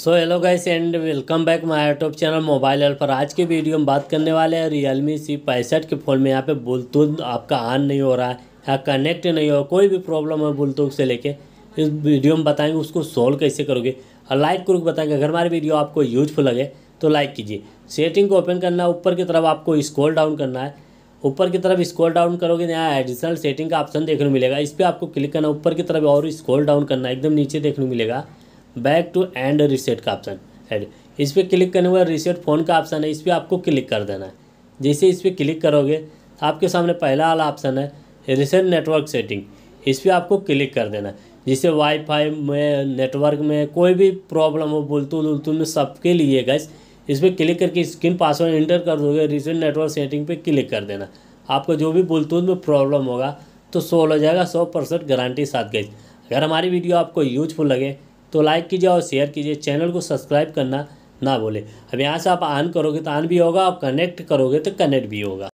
so hello guys and welcome back my YouTube channel mobile पर आज के video में बात करने वाले हैं रियल मी सी पैंसठ के फ़ोन में यहाँ पे ब्लूटूथ आपका ऑन नहीं हो रहा है या कनेक्ट नहीं हो कोई भी प्रॉब्लम है ब्लूटूथ से लेके इस वीडियो में बताएंगे उसको सोल्व कैसे करोगे और लाइक करोगे बताएंगे अगर हमारी वीडियो आपको यूजफुल लगे तो लाइक कीजिए सेटिंग को ओपन करना है ऊपर की तरफ आपको स्क्रॉल डाउन करना है ऊपर की तरफ स्क्रॉल डाउन करोगे तो यहाँ एडिशनल सेटिंग का ऑप्शन देखने मिलेगा इस पर आपको क्लिक करना ऊपर की तरफ और स्क्रॉल डाउन करना एकदम नीचे देखने मिलेगा बैक टू एंड रिसेट का ऑप्शन है इस पर क्लिक करने के बाद रिसेट फ़ोन का ऑप्शन है इस पर आपको क्लिक कर देना है जैसे इस पर क्लिक करोगे तो आपके सामने पहला वाला ऑप्शन है रिसेंट नेटवर्क सेटिंग इस पर आपको क्लिक कर देना जिससे वाईफाई में नेटवर्क में कोई भी प्रॉब्लम हो बुलतुल उलतुल में सबके लिए गैस इस पर क्लिक करके स्क्रीन पासवर्ड इंटर कर दोगे रिसेंट नेटवर्क सेटिंग पे क्लिक कर देना आपको जो भी बुलतुल में प्रॉब्लम होगा तो सोल्व हो जाएगा सौ परसेंट गारंटी साथ गई अगर हमारी वीडियो आपको यूजफुल लगे तो लाइक कीजिए और शेयर कीजिए चैनल को सब्सक्राइब करना ना बोले अब यहाँ से आप ऑन करोगे तो ऑन भी होगा आप कनेक्ट करोगे तो कनेक्ट भी होगा